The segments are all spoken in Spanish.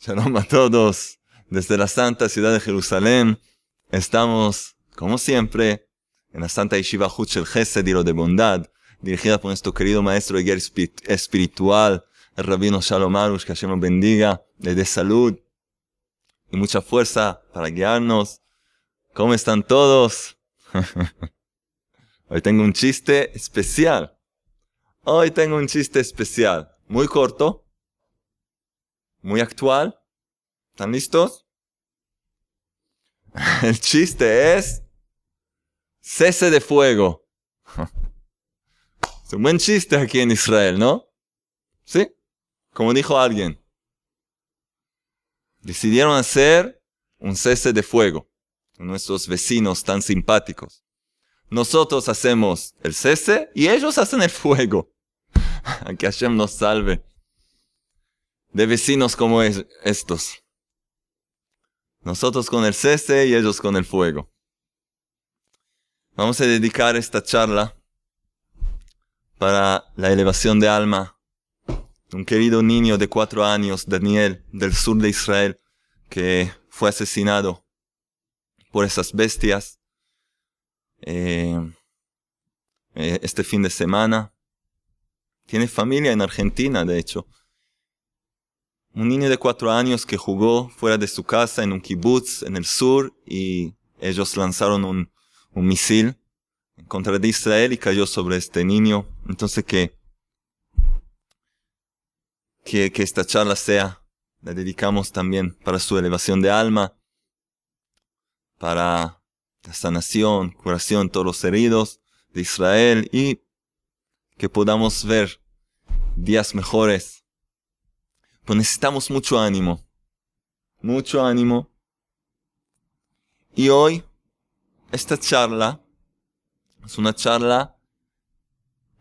Shalom a todos desde la Santa Ciudad de Jerusalén. Estamos, como siempre, en la Santa Yeshiva Huchel Gesed y lo de Bondad, dirigida por nuestro querido maestro y guía espiritual, el rabino Shalom Arush, que Hashem nos bendiga, le dé salud y mucha fuerza para guiarnos ¿Cómo están todos? Hoy tengo un chiste especial. Hoy tengo un chiste especial. Muy corto. Muy actual. ¿Están listos? El chiste es... Cese de fuego. Es un buen chiste aquí en Israel, ¿no? ¿Sí? Como dijo alguien. Decidieron hacer un cese de fuego nuestros vecinos tan simpáticos. Nosotros hacemos el cese y ellos hacen el fuego. que Hashem nos salve de vecinos como estos. Nosotros con el cese y ellos con el fuego. Vamos a dedicar esta charla para la elevación de alma un querido niño de cuatro años, Daniel, del sur de Israel, que fue asesinado por esas bestias eh, eh, este fin de semana. Tiene familia en Argentina, de hecho. Un niño de cuatro años que jugó fuera de su casa en un kibutz en el sur y ellos lanzaron un, misil en contra de Israel y cayó sobre este niño. Entonces que, que esta charla sea, la dedicamos también para su elevación de alma para la sanación, curación, todos los heridos de Israel y que podamos ver días mejores. pues necesitamos mucho ánimo, mucho ánimo. Y hoy, esta charla es una charla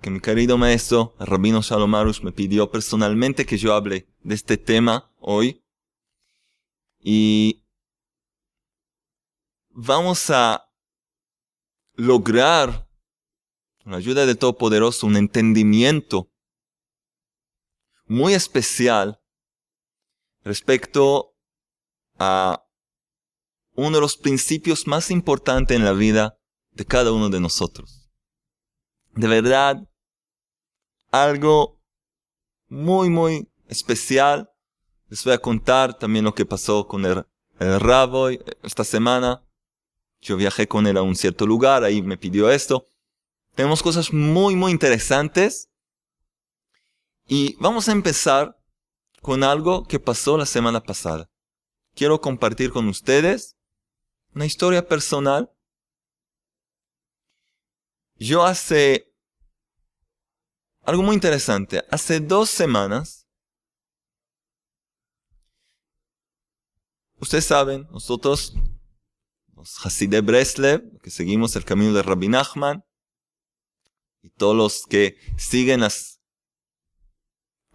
que mi querido maestro, el Rabino Shalom me pidió personalmente que yo hable de este tema hoy. Y vamos a lograr, con la ayuda del Todopoderoso, un entendimiento muy especial respecto a uno de los principios más importantes en la vida de cada uno de nosotros. De verdad, algo muy, muy especial. Les voy a contar también lo que pasó con el, el Raboy eh, esta semana. Yo viajé con él a un cierto lugar, ahí me pidió esto. Tenemos cosas muy, muy interesantes. Y vamos a empezar con algo que pasó la semana pasada. Quiero compartir con ustedes una historia personal. Yo hace algo muy interesante. Hace dos semanas Ustedes saben, nosotros los Hasidé Breslev, que seguimos el camino del Rabbi Nachman, y todos los que siguen las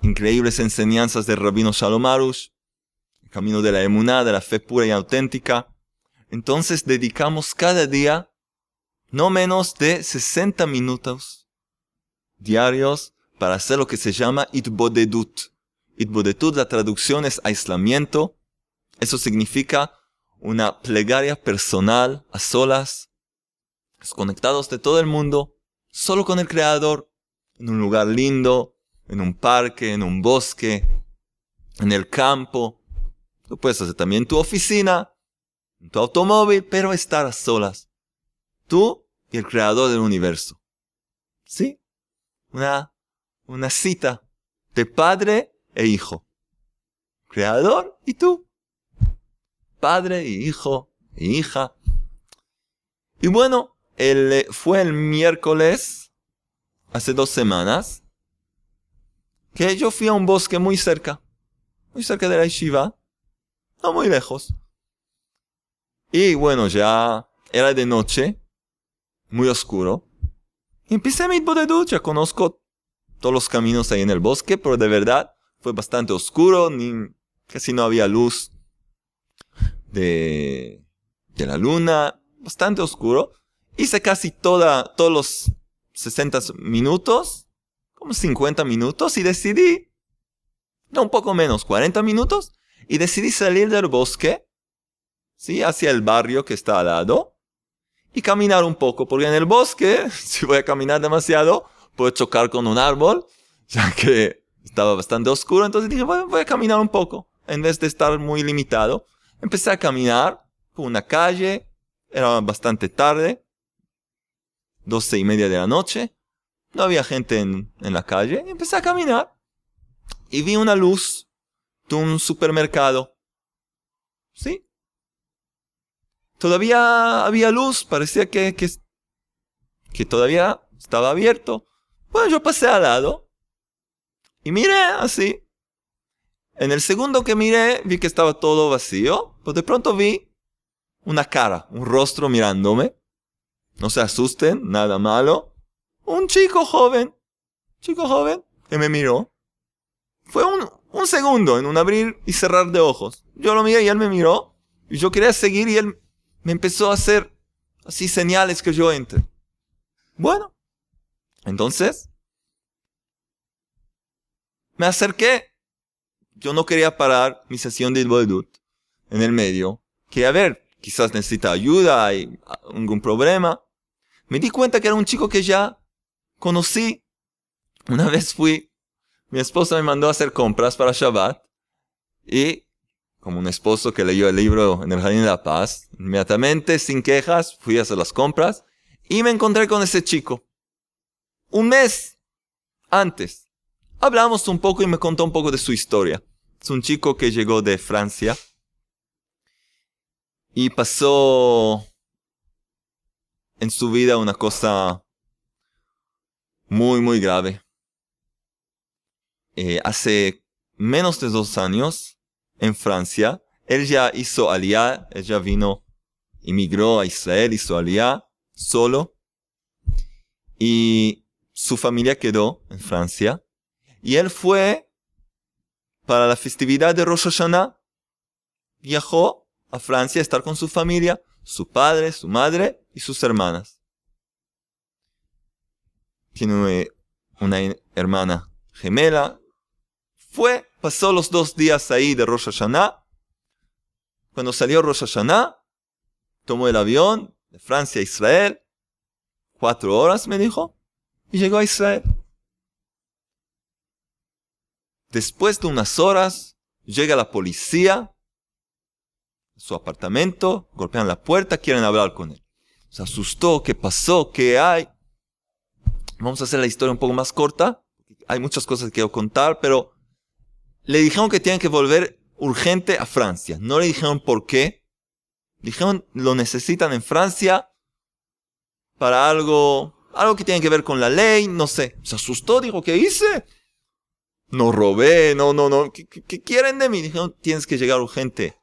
increíbles enseñanzas del Rabino Shalom el camino de la emuná, de la fe pura y auténtica. Entonces dedicamos cada día no menos de 60 minutos diarios para hacer lo que se llama itbodedut. Itbodedut, la traducción es aislamiento. Eso significa una plegaria personal a solas, desconectados de todo el mundo, solo con el Creador, en un lugar lindo, en un parque, en un bosque, en el campo. Lo puedes hacer también tu oficina, en tu automóvil, pero estar a solas. Tú y el Creador del universo. ¿Sí? Una, una cita de padre e hijo. Creador y tú padre y hijo e hija. Y bueno, eh, fue el miércoles, hace dos semanas, que yo fui a un bosque muy cerca, muy cerca de la yeshiva, no muy lejos. Y bueno, ya era de noche, muy oscuro. Y empecé mi bodedut, ya conozco todos los caminos ahí en el bosque, pero de verdad fue bastante oscuro, ni, casi no había luz de, de la luna, bastante oscuro. Hice casi toda, todos los 60 minutos, como 50 minutos, y decidí, no, un poco menos, 40 minutos, y decidí salir del bosque, ¿sí? Hacia el barrio que está al lado, y caminar un poco, porque en el bosque, si voy a caminar demasiado, puedo chocar con un árbol, ya que estaba bastante oscuro, entonces dije, voy a caminar un poco, en vez de estar muy limitado. Empecé a caminar por una calle, era bastante tarde, doce y media de la noche, no había gente en, la calle, empecé a caminar y vi una luz de un supermercado. ¿Sí? Todavía había luz, parecía que, que, que todavía estaba abierto. Bueno, yo pasé al lado y miré así. En el segundo que miré vi que estaba todo vacío pues de pronto vi una cara, un rostro mirándome. No se asusten, nada malo. Un chico joven, chico joven, que me miró. Fue un, un segundo, en un abrir y cerrar de ojos. Yo lo miré y él me miró. Y yo quería seguir y él me empezó a hacer así señales que yo entre. Bueno, entonces me acerqué. Yo no quería parar mi sesión de en el medio, que a ver, quizás necesita ayuda, hay algún problema. Me di cuenta que era un chico que ya conocí. Una vez fui, mi esposa me mandó a hacer compras para Shabbat y, como un esposo que leyó el libro en el Jardín de la Paz, inmediatamente, sin quejas, fui a hacer las compras y me encontré con ese chico. Un mes antes. Hablamos un poco y me contó un poco de su historia. Es un chico que llegó de Francia y pasó en su vida una cosa muy, muy grave. Eh, hace menos de dos años, en Francia, él ya hizo aliar, él ya vino, emigró a Israel, hizo aliá, solo. Y su familia quedó en Francia. Y él fue para la festividad de Rosh Hashanah. Viajó a Francia a estar con su familia, su padre, su madre y sus hermanas. Tiene eh, una hermana gemela. Fue, pasó los dos días ahí de Rosh Hashanah. Cuando salió Rosh Hashanah, tomó el avión de Francia a Israel. Cuatro horas, me dijo, y llegó a Israel. Después de unas horas, llega la policía su apartamento, golpean la puerta, quieren hablar con él. Se asustó, ¿qué pasó? ¿Qué hay? Vamos a hacer la historia un poco más corta. Hay muchas cosas que quiero contar, pero le dijeron que tienen que volver urgente a Francia. No le dijeron por qué. Dijeron lo necesitan en Francia para algo, algo que tiene que ver con la ley, no sé. Se asustó, dijo, ¿qué hice? No robé, no, no, no. ¿Qué, qué quieren de mí? Dijeron, tienes que llegar urgente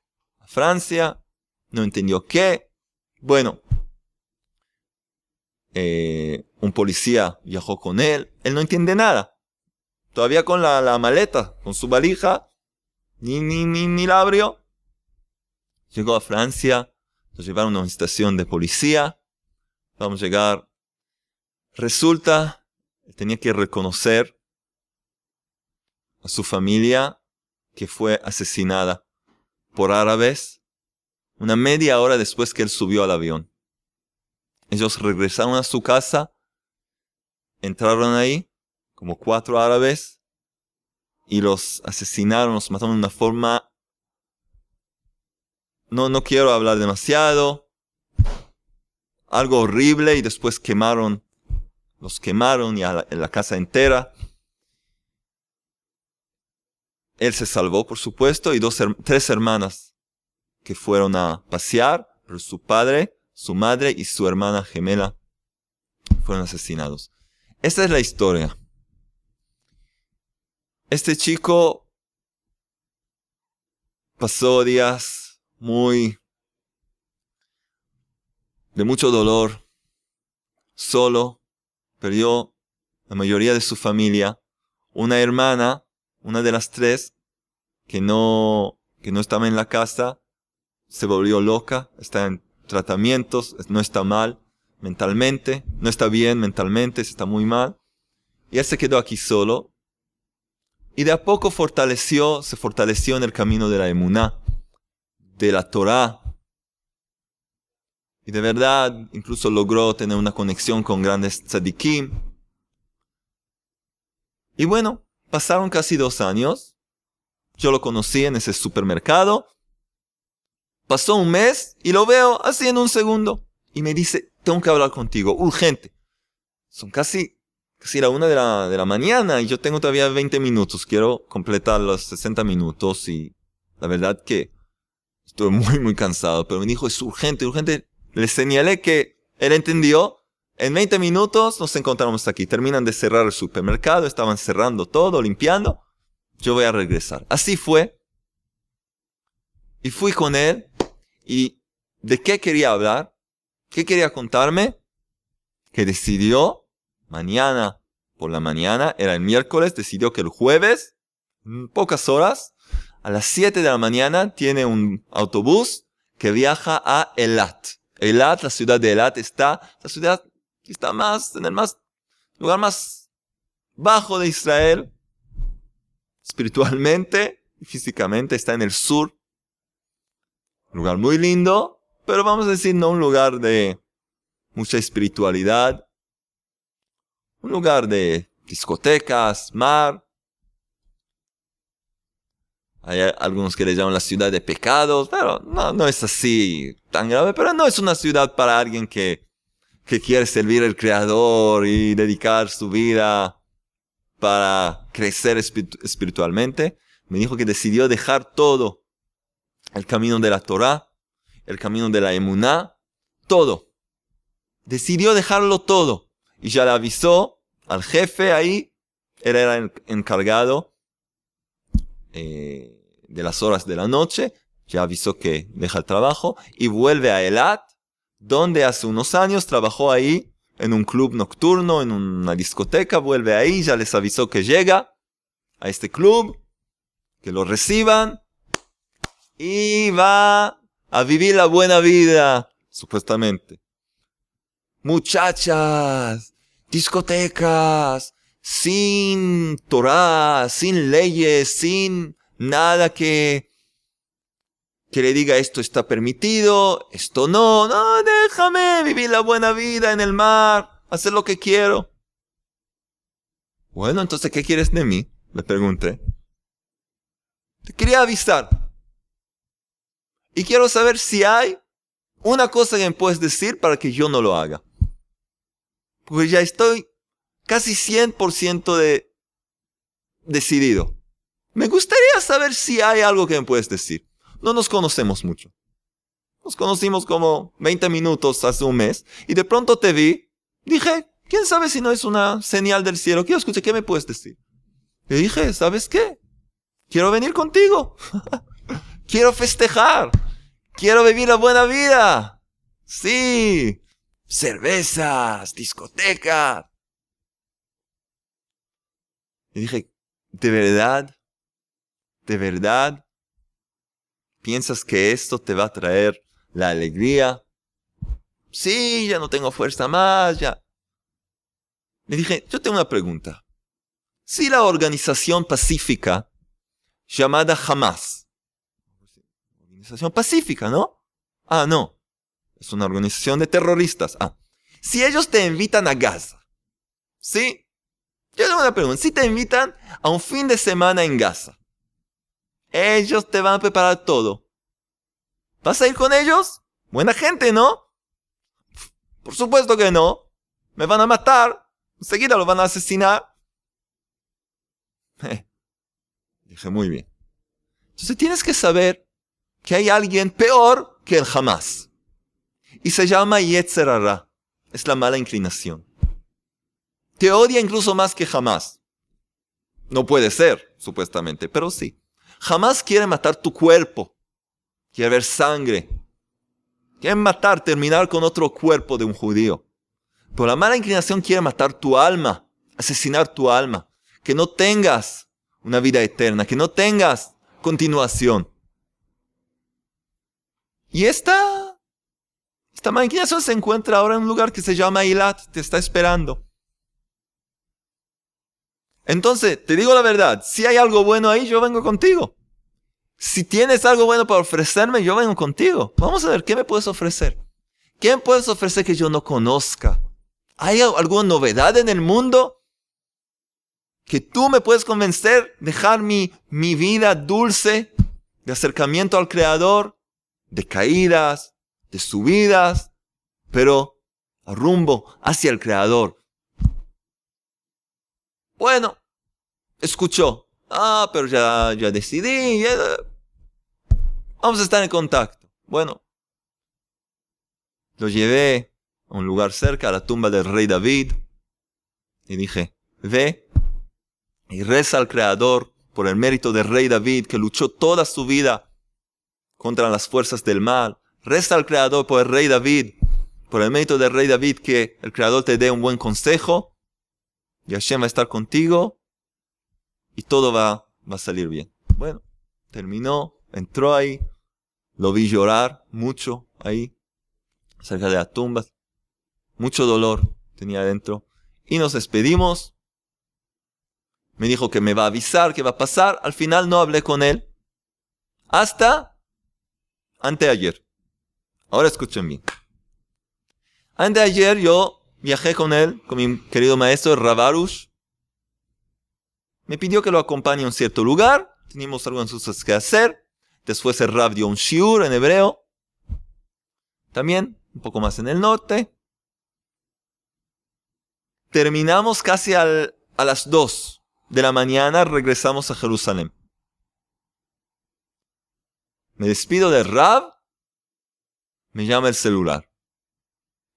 Francia, no entendió qué. Bueno, eh, un policía viajó con él, él no entiende nada. Todavía con la, la maleta, con su valija, ni, ni, ni, ni la abrió. Llegó a Francia, nos llevaron a una estación de policía, vamos a llegar. Resulta, tenía que reconocer a su familia que fue asesinada por árabes una media hora después que él subió al avión. Ellos regresaron a su casa, entraron ahí, como cuatro árabes, y los asesinaron, los mataron de una forma... No, no quiero hablar demasiado. Algo horrible y después quemaron, los quemaron y a en la casa entera. Él se salvó, por supuesto, y dos, tres hermanas que fueron a pasear, pero su padre, su madre y su hermana gemela fueron asesinados. Esta es la historia. Este chico pasó días muy de mucho dolor, solo, perdió la mayoría de su familia, una hermana una de las tres que no, que no estaba en la casa se volvió loca, está en tratamientos, no está mal mentalmente, no está bien mentalmente, está muy mal. Y él se quedó aquí solo. Y de a poco fortaleció, se fortaleció en el camino de la emuná, de la torá Y de verdad, incluso logró tener una conexión con grandes tzadikim. Y bueno, Pasaron casi dos años. Yo lo conocí en ese supermercado. Pasó un mes y lo veo así en un segundo. Y me dice, tengo que hablar contigo, urgente. Son casi, casi la una de la, de la mañana y yo tengo todavía 20 minutos. Quiero completar los 60 minutos y la verdad que estuve muy, muy cansado. Pero me dijo, es urgente, urgente. Le señalé que él entendió en 20 minutos nos encontramos aquí. Terminan de cerrar el supermercado, estaban cerrando todo, limpiando. Yo voy a regresar. Así fue. Y fui con él. ¿Y de qué quería hablar? ¿Qué quería contarme? Que decidió mañana por la mañana, era el miércoles, decidió que el jueves, pocas horas, a las 7 de la mañana, tiene un autobús que viaja a Elat. Elat, la ciudad de Elat, está, la ciudad está más, en el más, lugar más bajo de Israel, espiritualmente y físicamente, está en el sur. Un lugar muy lindo, pero vamos a decir no un lugar de mucha espiritualidad. Un lugar de discotecas, mar. Hay algunos que le llaman la ciudad de pecados, pero no, no es así tan grave, pero no es una ciudad para alguien que que quiere servir al Creador y dedicar su vida para crecer espiritualmente, me dijo que decidió dejar todo, el camino de la Torah, el camino de la Emuná, todo. Decidió dejarlo todo y ya le avisó al jefe ahí, él era el encargado eh, de las horas de la noche, ya avisó que deja el trabajo y vuelve a Elat donde hace unos años trabajó ahí en un club nocturno, en una discoteca, vuelve ahí, ya les avisó que llega a este club, que lo reciban y va a vivir la buena vida, supuestamente. Muchachas, discotecas, sin Torah, sin leyes, sin nada que que le diga esto está permitido, esto no, no, déjame vivir la buena vida en el mar, hacer lo que quiero. Bueno, entonces, ¿qué quieres de mí? Le pregunté. Te quería avisar. Y quiero saber si hay una cosa que me puedes decir para que yo no lo haga. Porque ya estoy casi 100% de decidido. Me gustaría saber si hay algo que me puedes decir no nos conocemos mucho. Nos conocimos como 20 minutos hace un mes y de pronto te vi. Dije, ¿quién sabe si no es una señal del cielo? Quiero escuchar, ¿qué me puedes decir? Le dije, ¿sabes qué? Quiero venir contigo. Quiero festejar. Quiero vivir la buena vida. Sí. Cervezas, discoteca. Y dije, ¿de verdad? ¿De verdad ¿Piensas que esto te va a traer la alegría? Sí, ya no tengo fuerza más, ya. Le dije, yo tengo una pregunta. Si la organización pacífica llamada Hamas, organización pacífica, ¿no? Ah, no. Es una organización de terroristas. Ah. Si ellos te invitan a Gaza, ¿sí? Yo tengo una pregunta. Si te invitan a un fin de semana en Gaza, ellos te van a preparar todo. ¿Vas a ir con ellos? Buena gente, ¿no? Por supuesto que no. Me van a matar. Enseguida lo van a asesinar. Dije, muy bien. Entonces tienes que saber que hay alguien peor que el jamás. Y se llama Yetzerara. Es la mala inclinación. Te odia incluso más que jamás. No puede ser, supuestamente, pero sí jamás quiere matar tu cuerpo. Quiere ver sangre. Quiere matar, terminar con otro cuerpo de un judío. Pero la mala inclinación quiere matar tu alma, asesinar tu alma. Que no tengas una vida eterna, que no tengas continuación. Y esta, esta mala inclinación se encuentra ahora en un lugar que se llama Ilat, te está esperando. Entonces, te digo la verdad, si hay algo bueno ahí, yo vengo contigo. Si tienes algo bueno para ofrecerme, yo vengo contigo. Vamos a ver, ¿qué me puedes ofrecer? ¿Qué me puedes ofrecer que yo no conozca? ¿Hay alguna novedad en el mundo? Que tú me puedes convencer, dejar mi, mi vida dulce de acercamiento al Creador, de caídas, de subidas, pero rumbo hacia el Creador. Bueno, escuchó. Ah, pero ya, ya decidí. Vamos a estar en contacto. Bueno, lo llevé a un lugar cerca, a la tumba del rey David, y dije, ve y reza al Creador por el mérito del rey David que luchó toda su vida contra las fuerzas del mal. Reza al Creador por el rey David, por el mérito del rey David que el Creador te dé un buen consejo y Hashem va a estar contigo y todo va, va a salir bien. Bueno, terminó, entró ahí, lo vi llorar mucho ahí, cerca de las tumbas, mucho dolor tenía adentro, y nos despedimos. Me dijo que me va a avisar, que va a pasar, al final no hablé con él, hasta anteayer. Ahora escuchen bien. Anteayer yo viajé con él, con mi querido maestro Ravarush, me pidió que lo acompañe a un cierto lugar, teníamos algunas cosas que hacer, después el Rav dio un shiur en hebreo, también un poco más en el norte. Terminamos casi a las 2 de la mañana, regresamos a Jerusalén. Me despido del Rav. me llama el celular.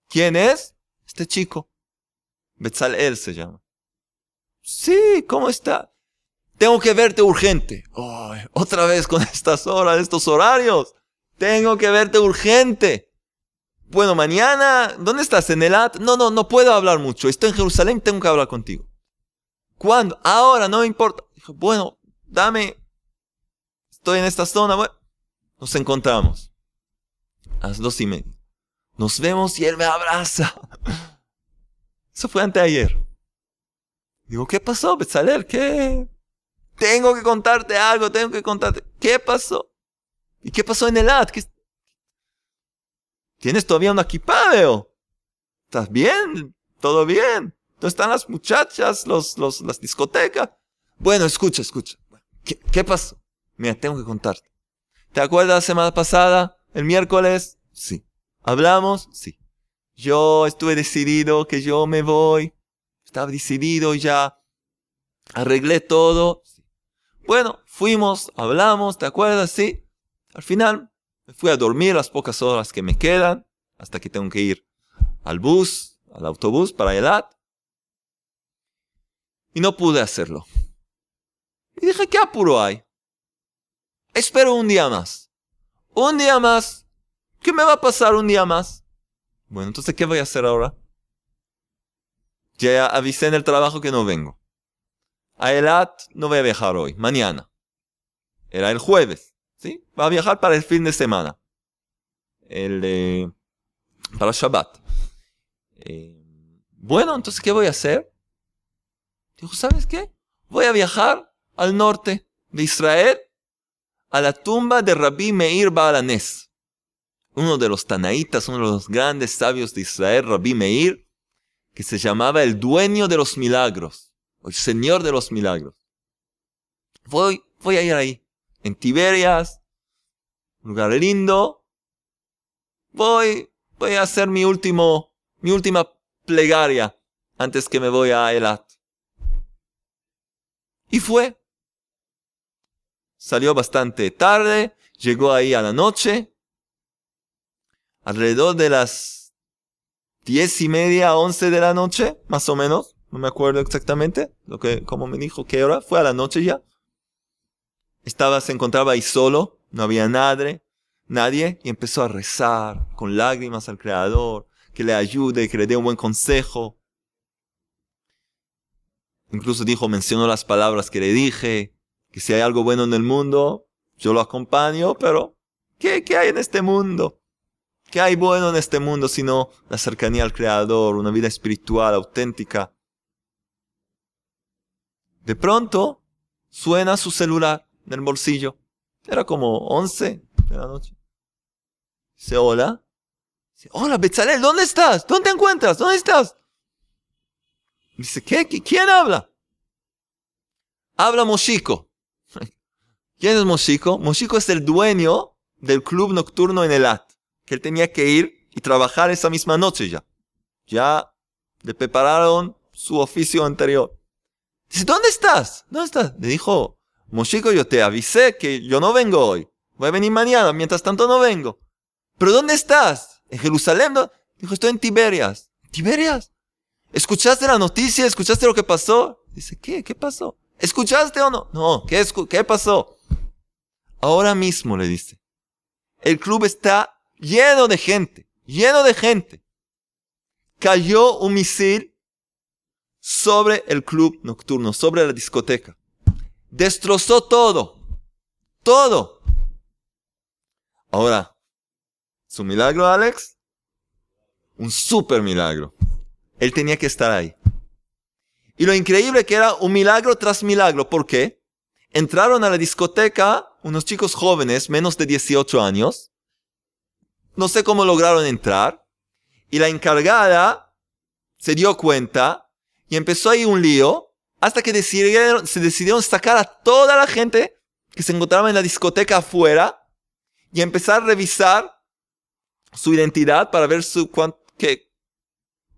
¿Quién es? Este chico. Betzalel se llama. Sí, ¿cómo está? Tengo que verte urgente. otra vez con estas horas, estos horarios. Tengo que verte urgente. Bueno, mañana, ¿dónde estás? ¿En el at? No, no, no puedo hablar mucho. Estoy en Jerusalén, tengo que hablar contigo. ¿Cuándo? Ahora, no me importa. bueno, dame. Estoy en esta zona. Bueno, nos encontramos. A las dos y media. Nos vemos y él me abraza. Eso fue anteayer. Digo, ¿qué pasó, Bezalel? ¿Qué? Tengo que contarte algo, tengo que contarte. ¿Qué pasó? ¿Y qué pasó en el ad? Tienes todavía un equipado? ¿Estás bien? ¿Todo bien? ¿Dónde están las muchachas, los, los, las discotecas? Bueno, escucha, escucha. ¿Qué, ¿Qué pasó? Mira, tengo que contarte. ¿Te acuerdas la semana pasada? ¿El miércoles? Sí. ¿Hablamos? Sí. Yo estuve decidido que yo me voy estaba decidido ya, arreglé todo. Bueno, fuimos, hablamos, ¿te acuerdas? Sí. Al final me fui a dormir las pocas horas que me quedan, hasta que tengo que ir al bus, al autobús para Edad. Y no pude hacerlo. Y dije, ¿qué apuro hay? Espero un día más. Un día más. ¿Qué me va a pasar un día más? Bueno, entonces, ¿qué voy a hacer ahora? Ya avisé en el trabajo que no vengo. A Elat no voy a viajar hoy, mañana. Era el jueves, ¿sí? Va a viajar para el fin de semana. El, para Shabbat. Eh, bueno, entonces, ¿qué voy a hacer? Dijo, ¿sabes qué? Voy a viajar al norte de Israel a la tumba de Rabbi Meir Baalanes, Uno de los tanaítas, uno de los grandes sabios de Israel, Rabbi Meir, que se llamaba el dueño de los milagros, el señor de los milagros. Voy, voy a ir ahí, en Tiberias, lugar lindo. Voy, voy a hacer mi último, mi última plegaria antes que me voy a Elat. Y fue. Salió bastante tarde, llegó ahí a la noche, alrededor de las diez y media, once de la noche, más o menos. No me acuerdo exactamente lo que, como me dijo qué hora. Fue a la noche ya. Estaba, se encontraba ahí solo. No había nadie. Nadie. Y empezó a rezar con lágrimas al Creador. Que le ayude, que le dé un buen consejo. Incluso dijo, mencionó las palabras que le dije. Que si hay algo bueno en el mundo, yo lo acompaño, pero ¿qué, qué hay en este mundo? ¿Qué hay bueno en este mundo sino la cercanía al Creador, una vida espiritual auténtica? De pronto, suena su celular en el bolsillo. Era como 11 de la noche. Dice, hola. Dice, hola, Bezalel, ¿dónde estás? ¿Dónde te encuentras? ¿Dónde estás? Dice, ¿qué? ¿Quién habla? Habla Moshiko. ¿Quién es Moshiko? Moshiko es el dueño del club nocturno en at él tenía que ir y trabajar esa misma noche ya. Ya le prepararon su oficio anterior. Dice, ¿dónde estás? ¿Dónde estás? Le dijo, Mochico, yo te avisé que yo no vengo hoy. Voy a venir mañana, mientras tanto no vengo. ¿Pero dónde estás? ¿En Jerusalén? Dijo, estoy en Tiberias. ¿Tiberias? ¿Escuchaste la noticia? ¿Escuchaste lo que pasó? Dice, ¿qué? ¿Qué pasó? ¿Escuchaste o no? No, ¿qué, ¿qué pasó? Ahora mismo le dice, el club está lleno de gente, lleno de gente, cayó un misil sobre el club nocturno, sobre la discoteca. Destrozó todo, todo. Ahora, ¿su milagro, Alex? Un super milagro. Él tenía que estar ahí. Y lo increíble que era un milagro tras milagro. ¿Por qué? Entraron a la discoteca unos chicos jóvenes, menos de 18 años, no sé cómo lograron entrar. Y la encargada se dio cuenta y empezó ahí un lío hasta que decidieron, se decidieron sacar a toda la gente que se encontraba en la discoteca afuera y empezar a revisar su identidad para ver su, que,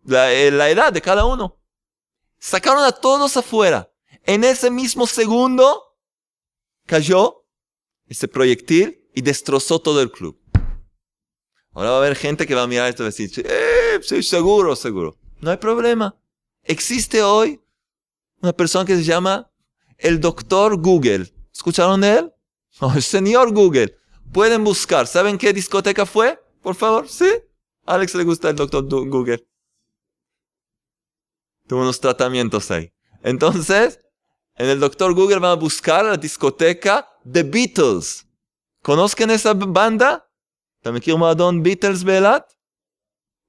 la, eh, la edad de cada uno. Sacaron a todos afuera. En ese mismo segundo cayó ese proyectil y destrozó todo el club. Ahora va a haber gente que va a mirar esto y decir, eh, soy seguro, seguro. No hay problema. Existe hoy una persona que se llama el doctor Google. ¿Escucharon de él? Oh, el señor Google. Pueden buscar. ¿Saben qué discoteca fue? Por favor, ¿sí? Alex le gusta el doctor Google. Tuvo unos tratamientos ahí. Entonces, en el doctor Google van a buscar la discoteca The Beatles. ¿Conozcan esa banda? אתה מכיר מועדון Beatles באילת?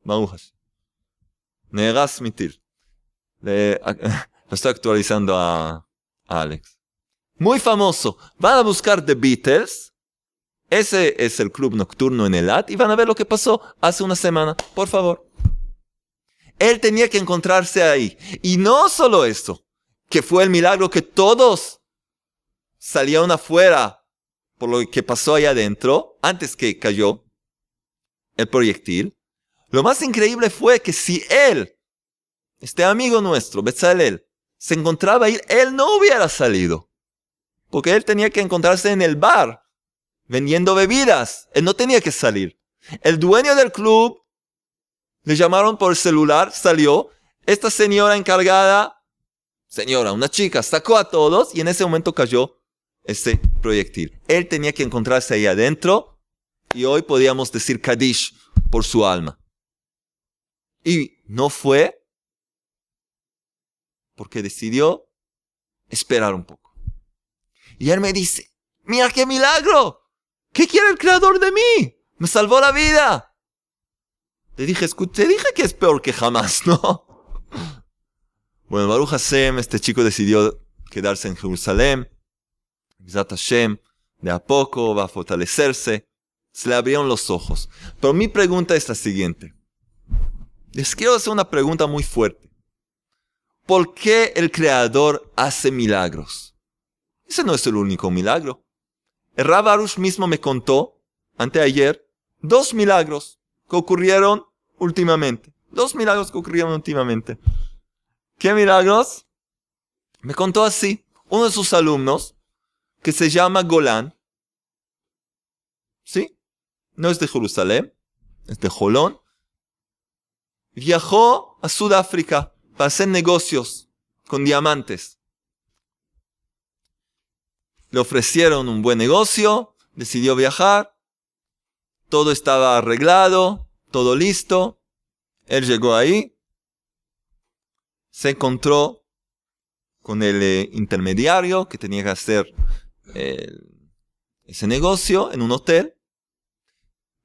ברוך lo estoy actualizando a, Alex. Muy famoso. Van a buscar The Beatles. Ese es el club nocturno en el AT y van a ver lo que pasó hace una semana. Por favor. Él tenía que encontrarse ahí. Y no solo eso, que fue el milagro que todos salieron afuera por lo que pasó ahí adentro, antes que cayó, el proyectil. Lo más increíble fue que si él, este amigo nuestro, Bezalel, se encontraba ahí, él no hubiera salido. Porque él tenía que encontrarse en el bar, vendiendo bebidas. Él no tenía que salir. El dueño del club le llamaron por celular, salió. Esta señora encargada, señora, una chica, sacó a todos y en ese momento cayó este proyectil. Él tenía que encontrarse ahí adentro y hoy podíamos decir Kadish por su alma. Y no fue porque decidió esperar un poco. Y él me dice, mira qué milagro. ¿Qué quiere el creador de mí? Me salvó la vida. Le dije, te dije que es peor que jamás, ¿no? Bueno, Baruch Hashem, este chico decidió quedarse en Jerusalén. Zat Hashem, de a poco va a fortalecerse. Se le abrieron los ojos. Pero mi pregunta es la siguiente. Les quiero hacer una pregunta muy fuerte. ¿Por qué el Creador hace milagros? Ese no es el único milagro. El mismo me contó, anteayer, dos milagros que ocurrieron últimamente. Dos milagros que ocurrieron últimamente. ¿Qué milagros? Me contó así, uno de sus alumnos, que se llama Golán, ¿sí? no es de Jerusalén, es de Jolón, viajó a Sudáfrica para hacer negocios con diamantes. Le ofrecieron un buen negocio, decidió viajar, todo estaba arreglado, todo listo. Él llegó ahí, se encontró con el eh, intermediario que tenía que hacer eh, ese negocio en un hotel.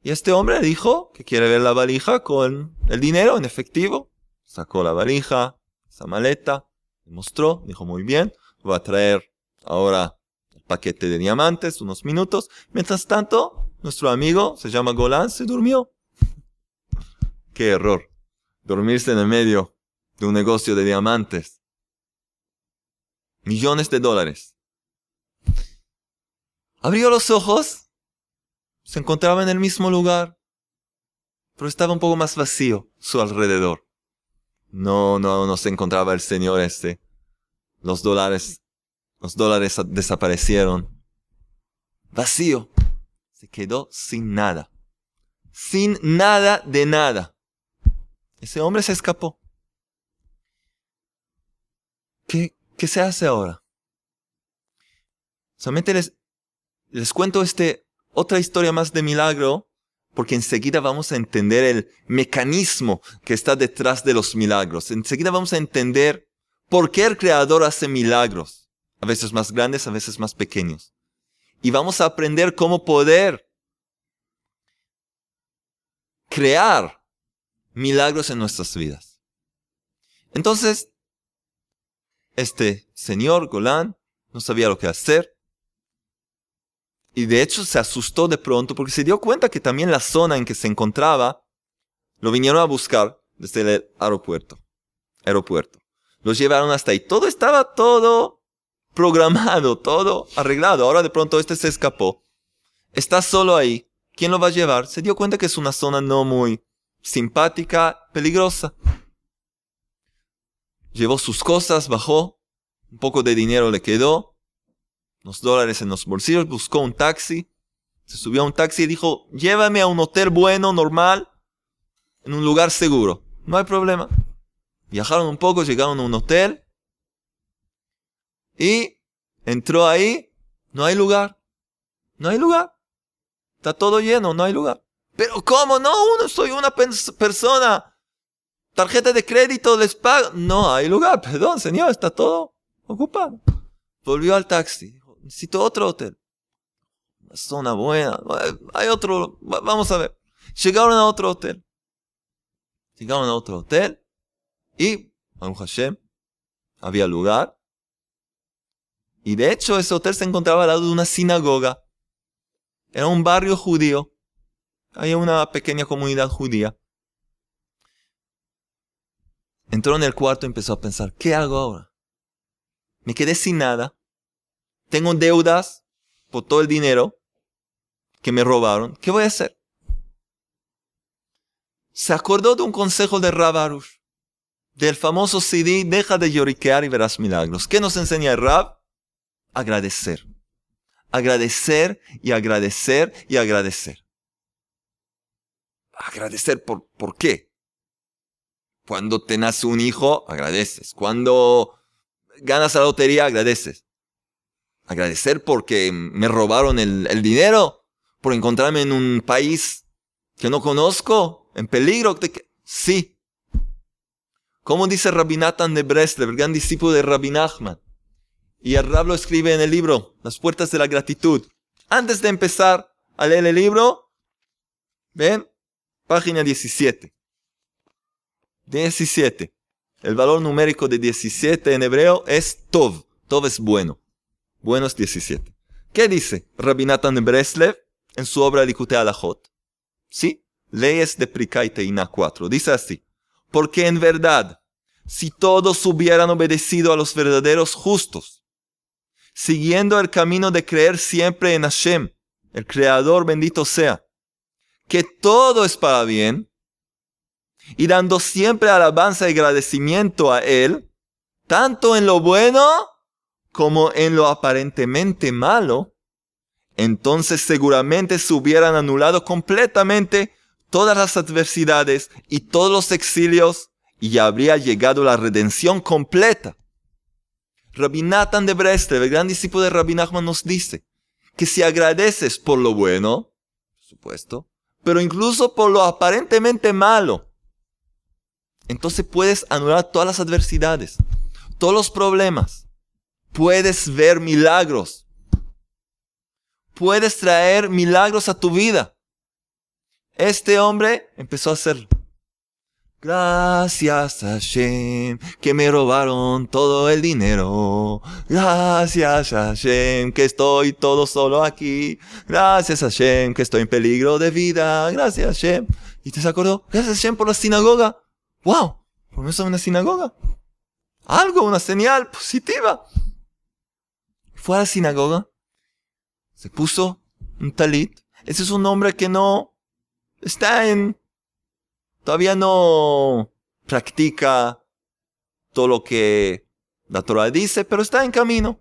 Y este hombre dijo que quiere ver la valija con el dinero en efectivo. Sacó la valija, esa maleta, mostró, dijo muy bien, va a traer ahora el paquete de diamantes, unos minutos. Mientras tanto, nuestro amigo, se llama Golan, se durmió. Qué error, dormirse en el medio de un negocio de diamantes. Millones de dólares. Abrió los ojos se encontraba en el mismo lugar, pero estaba un poco más vacío su alrededor. No, no, no se encontraba el señor este. Los dólares, los dólares desaparecieron. Vacío. Se quedó sin nada. Sin nada de nada. Ese hombre se escapó. ¿Qué, qué se hace ahora? Solamente les, les cuento este otra historia más de milagro, porque enseguida vamos a entender el mecanismo que está detrás de los milagros. Enseguida vamos a entender por qué el Creador hace milagros, a veces más grandes, a veces más pequeños. Y vamos a aprender cómo poder crear milagros en nuestras vidas. Entonces, este señor Golán no sabía lo que hacer. Y de hecho se asustó de pronto porque se dio cuenta que también la zona en que se encontraba lo vinieron a buscar desde el aeropuerto. Aeropuerto. Los llevaron hasta ahí. Todo estaba todo programado, todo arreglado. Ahora de pronto este se escapó. Está solo ahí. ¿Quién lo va a llevar? Se dio cuenta que es una zona no muy simpática, peligrosa. Llevó sus cosas, bajó. Un poco de dinero le quedó los dólares en los bolsillos, buscó un taxi, se subió a un taxi y dijo, llévame a un hotel bueno, normal, en un lugar seguro. No hay problema. Viajaron un poco, llegaron a un hotel y entró ahí, no hay lugar. No hay lugar. Está todo lleno, no hay lugar. Pero ¿cómo? No, uno, soy una persona. Tarjeta de crédito, les pago. No hay lugar, perdón, señor, está todo ocupado. Volvió al taxi necesito otro hotel. Zona buena, eh, hay otro, vamos a ver. Llegaron a otro hotel. Llegaron a otro hotel y, Baruch Hashem, había lugar. Y de hecho ese hotel se encontraba al lado de una sinagoga. Era un barrio judío. Había una pequeña comunidad judía. Entró en el cuarto y empezó a pensar, ¿qué hago ahora? Me quedé sin nada tengo deudas por todo el dinero que me robaron, ¿qué voy a hacer? Se acordó de un consejo de Rab Arush, del famoso CD, deja de lloriquear y verás milagros. ¿Qué nos enseña Rab? Agradecer. Agradecer y agradecer y agradecer. Agradecer por, ¿por qué? Cuando te nace un hijo, agradeces. Cuando ganas la lotería, agradeces agradecer porque me robaron el, dinero, por encontrarme en un país que no conozco, en peligro. Sí. Como dice Rabinatan de Breslev, el gran discípulo de Rabin Ahmad. Y el Rab lo escribe en el libro, Las Puertas de la Gratitud. Antes de empezar a leer el libro, ven, página 17. 17. El valor numérico de 17 en hebreo es Tov. Tov es bueno. Buenos 17. ¿Qué dice Rabinatan Breslev en su obra Likute Alajot? ¿Sí? Leyes de y Na 4. Dice así. Porque en verdad, si todos hubieran obedecido a los verdaderos justos, siguiendo el camino de creer siempre en Hashem, el Creador bendito sea, que todo es para bien, y dando siempre alabanza y agradecimiento a Él, tanto en lo bueno como en lo aparentemente malo, entonces seguramente se hubieran anulado completamente todas las adversidades y todos los exilios y habría llegado la redención completa. Rabinatán de Brest, el gran discípulo de Rabbi nos dice que si agradeces por lo bueno, por supuesto, pero incluso por lo aparentemente malo, entonces puedes anular todas las adversidades, todos los problemas puedes ver milagros. Puedes traer milagros a tu vida. Este hombre empezó a hacer, Gracias a Shem que me robaron todo el dinero. Gracias a Shem que estoy todo solo aquí. Gracias a Shem que estoy en peligro de vida. Gracias a Shem. ¿Y te se acordó? Gracias a Shem por la sinagoga. ¡Wow! Por eso una sinagoga. Algo, una señal positiva fue a la sinagoga, se puso un talit. Ese es un hombre que no está en, todavía no practica todo lo que la Torah dice, pero está en camino.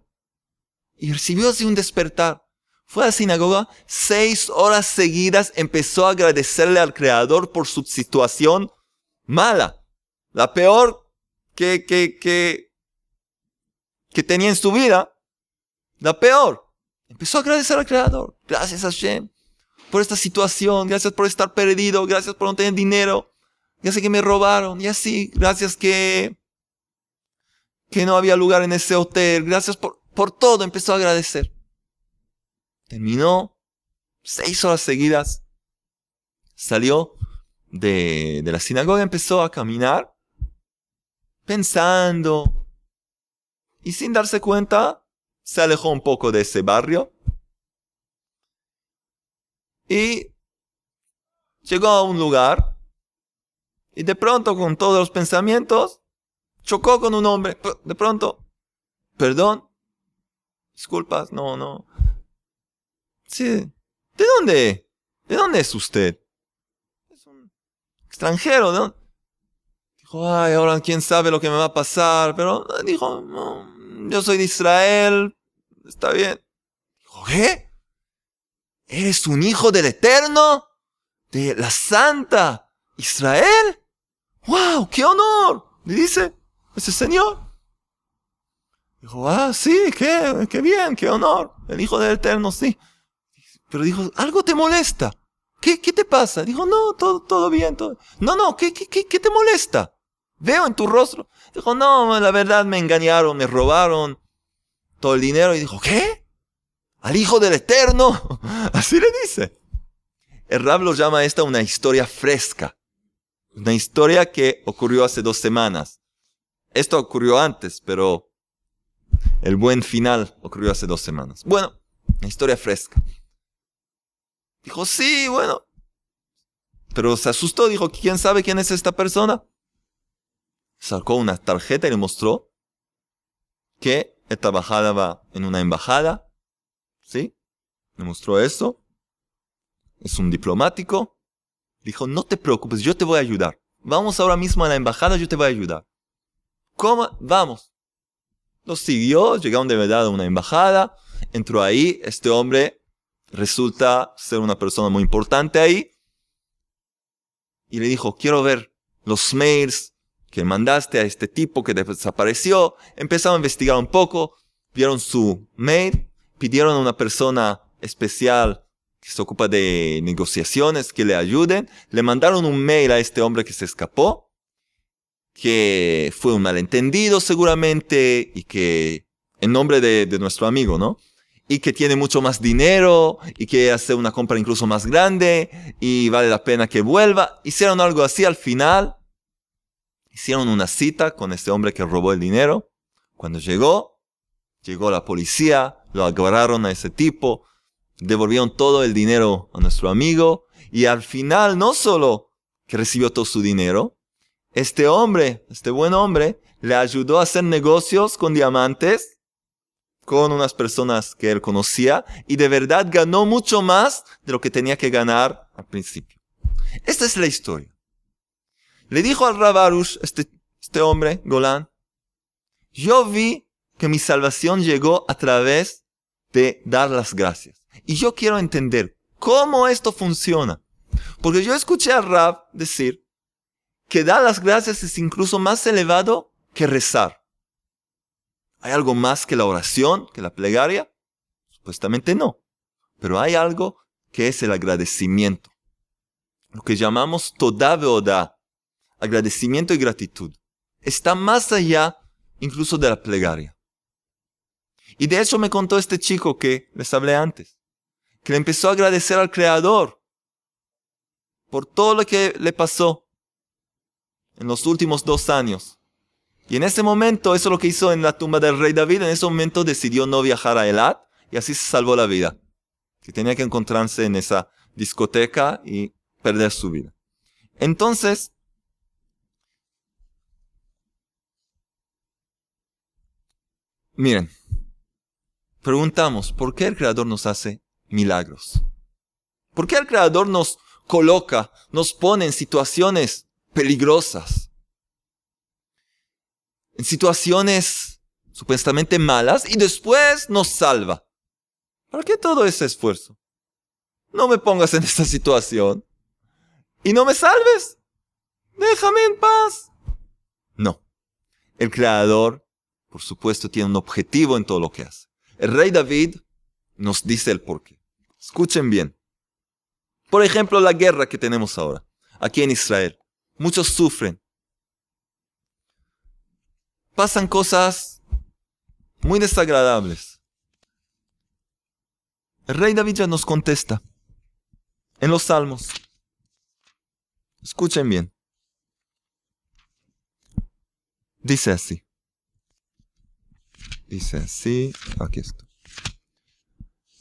Y recibió así un despertar. Fue a la sinagoga, seis horas seguidas empezó a agradecerle al Creador por su situación mala, la peor que, que, que, que tenía en su vida. La peor. Empezó a agradecer al Creador. Gracias a Shem. por esta situación. Gracias por estar perdido. Gracias por no tener dinero. Gracias que me robaron. Y así. Gracias que, que no había lugar en ese hotel. Gracias por, por todo. Empezó a agradecer. Terminó seis horas seguidas. Salió de, de la sinagoga. Empezó a caminar. Pensando. Y sin darse cuenta, se alejó un poco de ese barrio y llegó a un lugar y de pronto con todos los pensamientos chocó con un hombre. De pronto, perdón, disculpas, no, no. Sí, ¿de dónde? ¿De dónde es usted? Es un extranjero, ¿no? Dijo, ay, ahora quién sabe lo que me va a pasar, pero dijo, yo soy de Israel, está bien. Dijo, ¿qué? ¿Eres un hijo del Eterno? ¿De la Santa Israel? ¡Wow! ¡Qué honor! Le dice ese señor. Dijo, ah, sí, qué, qué bien, qué honor. El Hijo del Eterno, sí. Pero dijo, algo te molesta. ¿Qué, qué te pasa? Dijo, no, todo, todo bien. Todo... No, no, qué, qué, qué te molesta? Veo en tu rostro. Dijo, no, la verdad me engañaron, me robaron, todo el dinero y dijo, ¿qué? ¿Al Hijo del Eterno? Así le dice. El Rab lo llama esta una historia fresca. Una historia que ocurrió hace dos semanas. Esto ocurrió antes, pero el buen final ocurrió hace dos semanas. Bueno, una historia fresca. Dijo, sí, bueno. Pero se asustó, dijo, ¿quién sabe quién es esta persona? Sacó una tarjeta y le mostró que esta bajada va en una embajada, ¿sí? Me mostró eso. Es un diplomático. Dijo, no te preocupes, yo te voy a ayudar. Vamos ahora mismo a la embajada, yo te voy a ayudar. ¿Cómo? Vamos. Lo siguió, llegaron de verdad a una embajada, entró ahí, este hombre resulta ser una persona muy importante ahí. Y le dijo, quiero ver los mails, que mandaste a este tipo que desapareció, empezaron a investigar un poco, vieron su mail, pidieron a una persona especial que se ocupa de negociaciones que le ayuden, le mandaron un mail a este hombre que se escapó, que fue un malentendido seguramente y que en nombre de, nuestro amigo, ¿no? y que tiene mucho más dinero y que hace una compra incluso más grande y vale la pena que vuelva. Hicieron algo así al final Hicieron una cita con este hombre que robó el dinero. Cuando llegó, llegó la policía, lo agarraron a ese tipo, devolvieron todo el dinero a nuestro amigo y al final no solo que recibió todo su dinero, este hombre, este buen hombre, le ayudó a hacer negocios con diamantes con unas personas que él conocía y de verdad ganó mucho más de lo que tenía que ganar al principio. Esta es la historia. Le dijo al Rabarush, este, este hombre, Golán, yo vi que mi salvación llegó a través de dar las gracias. Y yo quiero entender cómo esto funciona. Porque yo escuché a Rab decir que dar las gracias es incluso más elevado que rezar. ¿Hay algo más que la oración, que la plegaria? Supuestamente no. Pero hay algo que es el agradecimiento. Lo que llamamos toda agradecimiento y gratitud. Está más allá incluso de la plegaria. Y de hecho me contó este chico que les hablé antes, que le empezó a agradecer al Creador por todo lo que le pasó en los últimos dos años. Y en ese momento, eso es lo que hizo en la tumba del rey David, en ese momento decidió no viajar a Elad y así se salvó la vida, que tenía que encontrarse en esa discoteca y perder su vida. Entonces, Miren, preguntamos, ¿por qué el Creador nos hace milagros? ¿Por qué el Creador nos coloca, nos pone en situaciones peligrosas? En situaciones supuestamente malas y después nos salva. ¿Para qué todo ese esfuerzo? No me pongas en esta situación y no me salves. Déjame en paz. No. El Creador por supuesto, tiene un objetivo en todo lo que hace. El rey David nos dice el porqué. Escuchen bien. Por ejemplo, la guerra que tenemos ahora, aquí en Israel. Muchos sufren. Pasan cosas muy desagradables. El rey David ya nos contesta en los salmos. Escuchen bien. Dice así. Dice así, aquí está.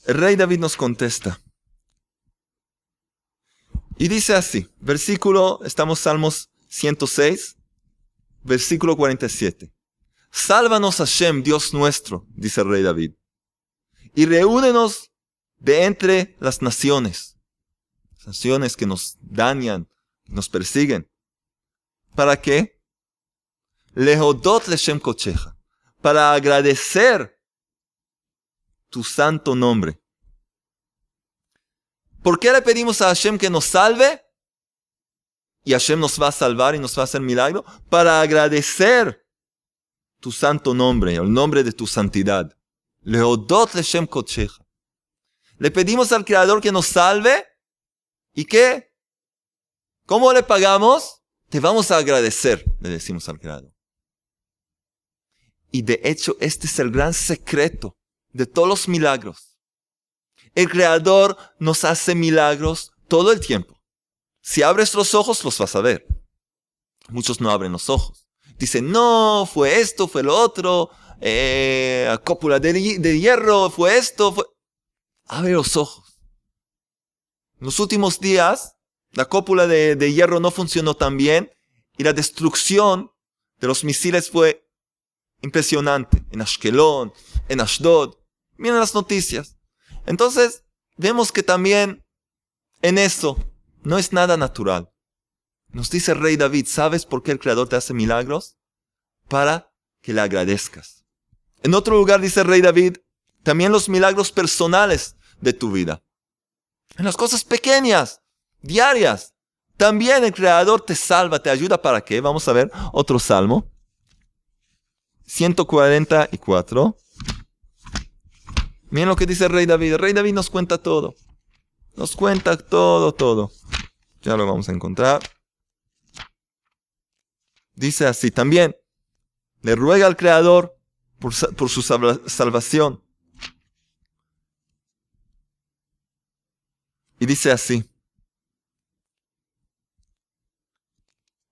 El rey David nos contesta. Y dice así, versículo, estamos Salmos 106, versículo 47. Sálvanos Hashem, Dios nuestro, dice el rey David, y reúnenos de entre las naciones, naciones que nos dañan, nos persiguen. ¿Para qué? Lehodot Shem Kocheja para agradecer tu santo nombre. ¿Por qué le pedimos a Hashem que nos salve? Y Hashem nos va a salvar y nos va a hacer milagro para agradecer tu santo nombre, el nombre de tu santidad. Leodot Le pedimos al Creador que nos salve. ¿Y qué? ¿Cómo le pagamos? Te vamos a agradecer, le decimos al Creador. Y de hecho, este es el gran secreto de todos los milagros. El Creador nos hace milagros todo el tiempo. Si abres los ojos, los vas a ver. Muchos no abren los ojos. Dicen, no, fue esto, fue lo otro, eh, cópula de, de hierro, fue esto, fue... Abre los ojos. En los últimos días, la cópula de, de hierro no funcionó tan bien y la destrucción de los misiles fue impresionante en Ashkelon, en Ashdod. Miren las noticias. Entonces, vemos que también en eso no es nada natural. Nos dice el rey David, ¿sabes por qué el Creador te hace milagros? Para que le agradezcas. En otro lugar dice el rey David, también los milagros personales de tu vida. En las cosas pequeñas, diarias. También el Creador te salva, te ayuda para qué. Vamos a ver otro salmo. 144. Miren lo que dice el rey David. El rey David nos cuenta todo. Nos cuenta todo, todo. Ya lo vamos a encontrar. Dice así también. Le ruega al Creador por, por su salvación. Y dice así.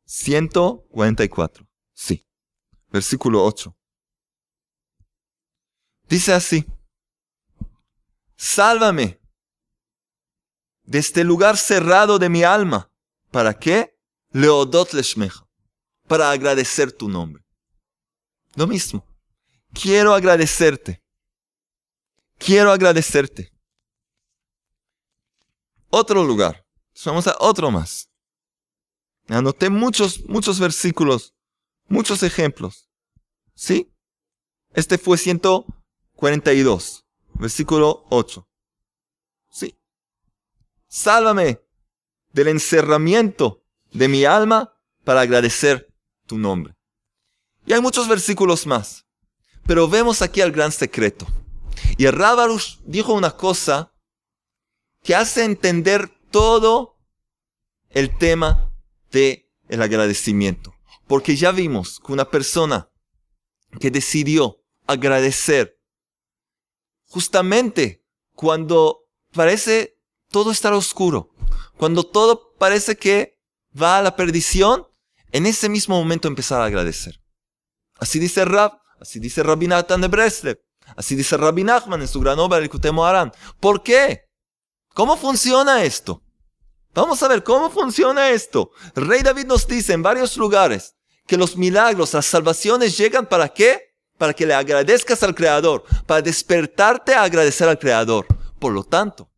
144. Sí versículo 8. Dice así, sálvame de este lugar cerrado de mi alma. ¿Para qué? Leodot leshmeja, para agradecer tu nombre. Lo mismo, quiero agradecerte. Quiero agradecerte. Otro lugar. Vamos a otro más. Anoté muchos, muchos versículos Muchos ejemplos. ¿Sí? Este fue 142, versículo 8. ¿Sí? Sálvame del encerramiento de mi alma para agradecer tu nombre. Y hay muchos versículos más. Pero vemos aquí el gran secreto. Y el dijo una cosa que hace entender todo el tema del el agradecimiento. Porque ya vimos que una persona que decidió agradecer, justamente cuando parece todo estar oscuro, cuando todo parece que va a la perdición, en ese mismo momento empezar a agradecer. Así dice Rab, así dice Rabin de Breslev, así dice Rabin Ahman en su gran obra El Kutemo Aran. ¿Por qué? ¿Cómo funciona esto? Vamos a ver cómo funciona esto. Rey David nos dice en varios lugares, que los milagros, las salvaciones llegan para qué? Para que le agradezcas al Creador, para despertarte a agradecer al Creador. Por lo tanto,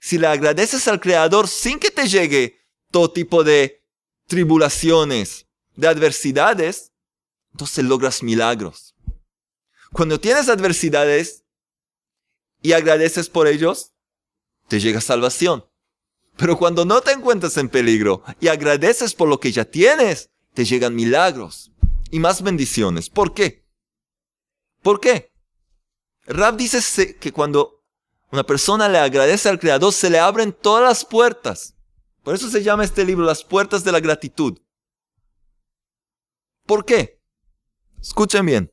si le agradeces al Creador sin que te llegue todo tipo de tribulaciones, de adversidades, entonces logras milagros. Cuando tienes adversidades y agradeces por ellos, te llega salvación. Pero cuando no te encuentras en peligro y agradeces por lo que ya tienes, te llegan milagros y más bendiciones. ¿Por qué? ¿Por qué? Rab dice que cuando una persona le agradece al Creador, se le abren todas las puertas. Por eso se llama este libro Las puertas de la gratitud. ¿Por qué? Escuchen bien.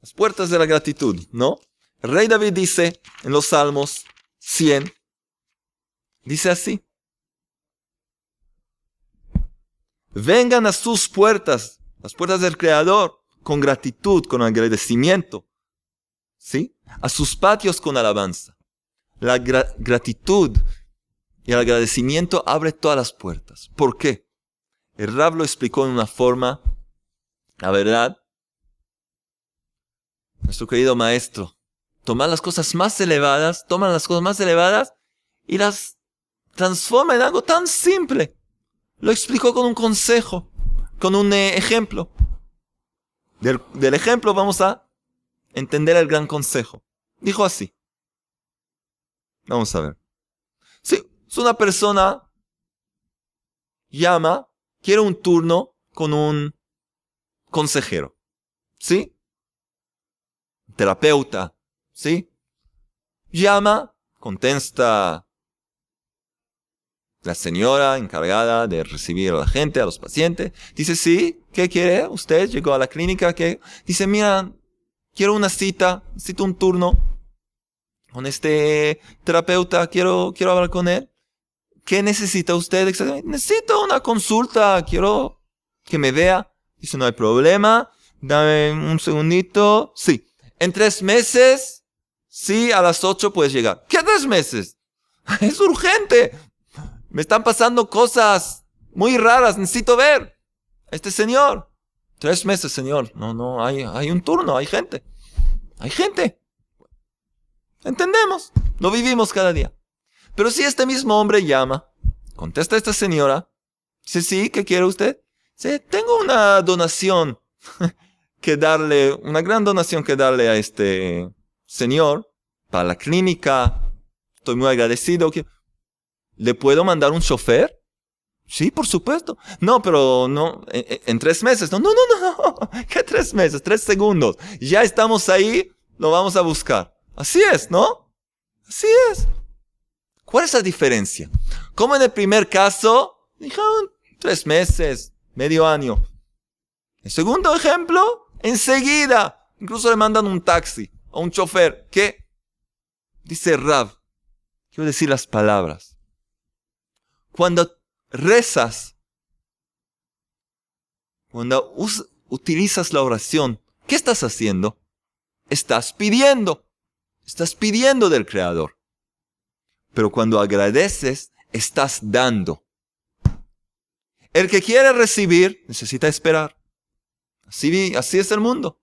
Las puertas de la gratitud, ¿no? rey David dice en los Salmos 100, dice así. Vengan a sus puertas, las puertas del Creador, con gratitud, con agradecimiento. ¿Sí? A sus patios con alabanza. La gratitud y el agradecimiento abre todas las puertas. ¿Por qué? El Rab lo explicó en una forma, la verdad, nuestro querido maestro, toma las cosas más elevadas, toma las cosas más elevadas y las transforma en algo tan simple. Lo explicó con un consejo, con un eh, ejemplo. Del, del ejemplo vamos a entender el gran consejo. Dijo así. Vamos a ver. Si es una persona llama, quiere un turno con un consejero. ¿Sí? Terapeuta. ¿Sí? Llama, contesta la señora encargada de recibir a la gente, a los pacientes, dice, sí, ¿qué quiere? Usted llegó a la clínica, que dice, mira, quiero una cita, necesito un turno con este terapeuta, quiero, quiero hablar con él. ¿Qué necesita usted exactamente? Necesito una consulta, quiero que me vea. Dice, no hay problema, dame un segundito. Sí, en tres meses, sí, a las ocho puedes llegar. ¿Qué tres meses? Es urgente. Me están pasando cosas muy raras, necesito ver a este señor. Tres meses, señor. No, no, hay, hay un turno, hay gente. Hay gente. Entendemos, no vivimos cada día. Pero si este mismo hombre llama, contesta a esta señora, sí, sí, ¿qué quiere usted? Sí, tengo una donación que darle, una gran donación que darle a este señor para la clínica. Estoy muy agradecido. ¿Le puedo mandar un chofer? Sí, por supuesto. No, pero no, eh, eh, en, tres meses. No, no, no, no. ¿Qué tres meses? Tres segundos. Ya estamos ahí, lo vamos a buscar. Así es, ¿no? Así es. ¿Cuál es la diferencia? Como en el primer caso, dijeron tres meses, medio año. El segundo ejemplo, enseguida. Incluso le mandan un taxi o un chofer. ¿Qué? Dice Rav. Quiero decir las palabras cuando rezas, cuando utilizas la oración, ¿qué estás haciendo? Estás pidiendo. Estás pidiendo del Creador. Pero cuando agradeces, estás dando. El que quiere recibir necesita esperar. Así, así es el mundo.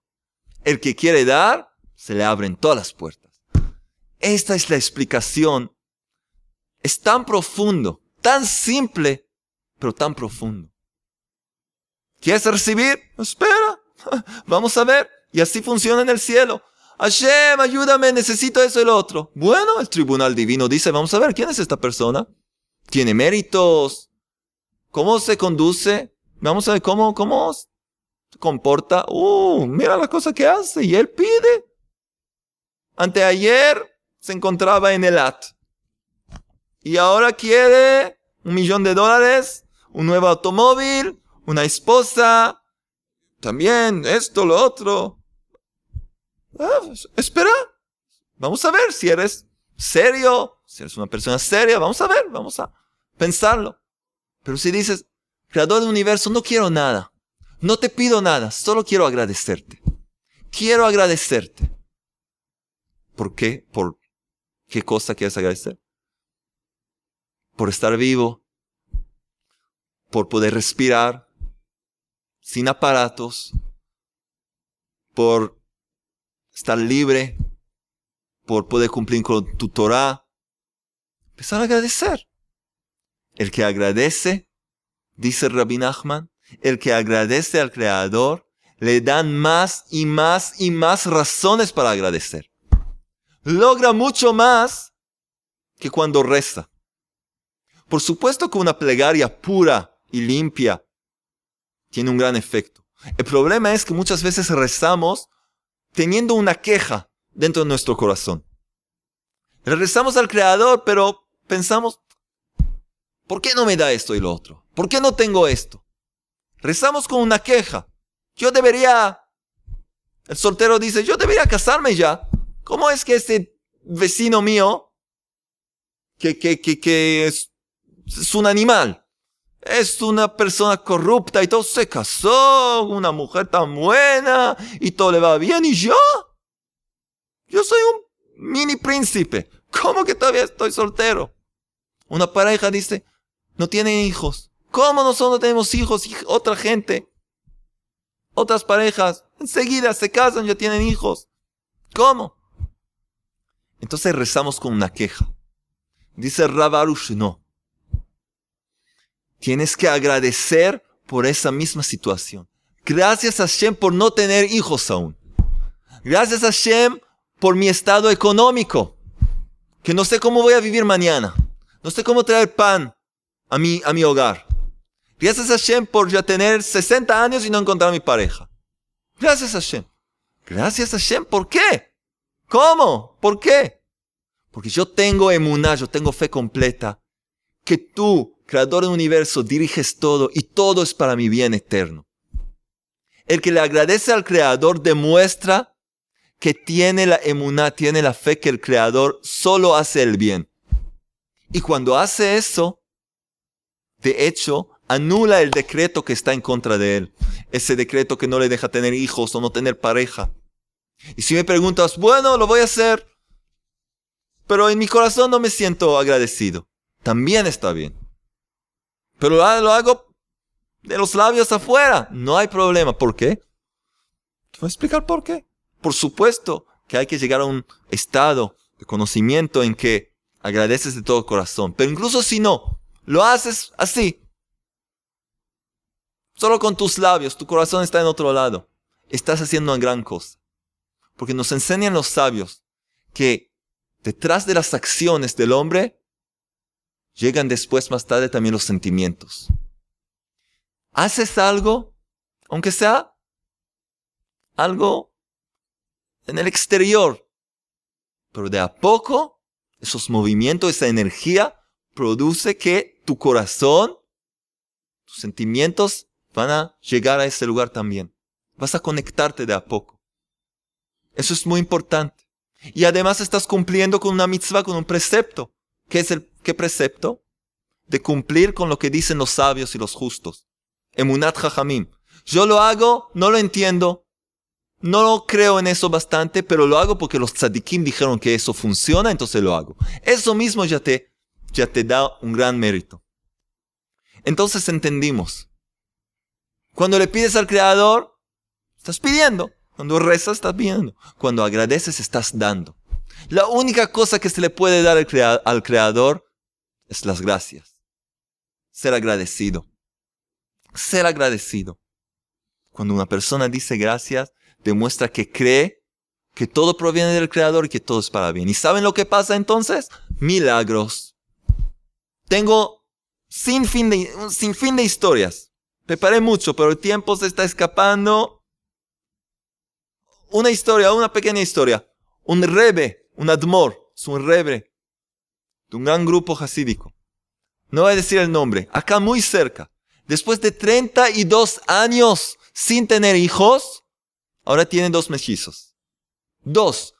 El que quiere dar, se le abren todas las puertas. Esta es la explicación. Es tan profundo tan simple, pero tan profundo. ¿Quieres recibir? Espera, vamos a ver. Y así funciona en el cielo. Hashem, ayúdame, necesito eso y lo otro. Bueno, el tribunal divino dice, vamos a ver, ¿quién es esta persona? ¿Tiene méritos? ¿Cómo se conduce? Vamos a ver cómo, cómo se comporta. Uh, mira la cosa que hace y él pide. Anteayer se encontraba en el at. Y ahora quiere un millón de dólares, un nuevo automóvil, una esposa, también esto, lo otro. Ah, pues, espera, vamos a ver si eres serio, si eres una persona seria, vamos a ver, vamos a pensarlo. Pero si dices, creador del universo, no quiero nada, no te pido nada, solo quiero agradecerte. Quiero agradecerte. ¿Por qué? ¿Por qué cosa quieres agradecer? por estar vivo, por poder respirar, sin aparatos, por estar libre, por poder cumplir con tu Torah. Empezar a agradecer. El que agradece, dice Rabbi Nachman, el que agradece al Creador, le dan más y más y más razones para agradecer. Logra mucho más que cuando resta. Por supuesto que una plegaria pura y limpia tiene un gran efecto. El problema es que muchas veces rezamos teniendo una queja dentro de nuestro corazón. Rezamos al Creador, pero pensamos, ¿por qué no me da esto y lo otro? ¿Por qué no tengo esto? Rezamos con una queja. Yo debería... El soltero dice, yo debería casarme ya. ¿Cómo es que este vecino mío, que, que, que, que es es un animal. Es una persona corrupta y todo se casó, una mujer tan buena y todo le va bien. ¿Y yo? Yo soy un mini príncipe. ¿Cómo que todavía estoy soltero? Una pareja dice, no tienen hijos. ¿Cómo nosotros no tenemos hijos? y Otra gente. Otras parejas. Enseguida se casan y ya tienen hijos. ¿Cómo? Entonces rezamos con una queja. Dice Rabarush, no. Tienes que agradecer por esa misma situación. Gracias a Shem por no tener hijos aún. Gracias a Shem por mi estado económico. Que no sé cómo voy a vivir mañana. No sé cómo traer pan a mi, a mi hogar. Gracias a Shem por ya tener 60 años y no encontrar a mi pareja. Gracias a Shem. Gracias a Shem. ¿Por qué? ¿Cómo? ¿Por qué? Porque yo tengo emuná, yo tengo fe completa. Que tú creador del universo, diriges todo y todo es para mi bien eterno. El que le agradece al creador demuestra que tiene la emuná, tiene la fe que el creador solo hace el bien. Y cuando hace eso, de hecho, anula el decreto que está en contra de él. Ese decreto que no le deja tener hijos o no tener pareja. Y si me preguntas, bueno, lo voy a hacer, pero en mi corazón no me siento agradecido. También está bien. Pero ah, lo hago de los labios afuera. No hay problema. ¿Por qué? Te voy a explicar por qué. Por supuesto que hay que llegar a un estado de conocimiento en que agradeces de todo corazón. Pero incluso si no, lo haces así. Solo con tus labios, tu corazón está en otro lado. Estás haciendo una gran cosa. Porque nos enseñan los sabios que detrás de las acciones del hombre Llegan después, más tarde, también los sentimientos. Haces algo, aunque sea algo en el exterior, pero de a poco esos movimientos, esa energía produce que tu corazón, tus sentimientos van a llegar a ese lugar también. Vas a conectarte de a poco. Eso es muy importante. Y además estás cumpliendo con una mitzvah, con un precepto, que es el precepto? De cumplir con lo que dicen los sabios y los justos. Emunat Jajamim. Yo lo hago, no lo entiendo. No creo en eso bastante, pero lo hago porque los tzadikim dijeron que eso funciona, entonces lo hago. Eso mismo ya te, ya te da un gran mérito. Entonces entendimos. Cuando le pides al Creador, estás pidiendo. Cuando rezas, estás pidiendo. Cuando agradeces, estás dando. La única cosa que se le puede dar al, al Creador es las gracias. Ser agradecido. Ser agradecido. Cuando una persona dice gracias, demuestra que cree que todo proviene del Creador y que todo es para bien. ¿Y saben lo que pasa entonces? Milagros. Tengo sin fin de, sin fin de historias. Preparé mucho, pero el tiempo se está escapando. Una historia, una pequeña historia. Un rebe, un admor, es un rebe de un gran grupo jasídico. No voy a decir el nombre, acá muy cerca. Después de 32 años sin tener hijos, ahora tiene dos mellizos. Dos.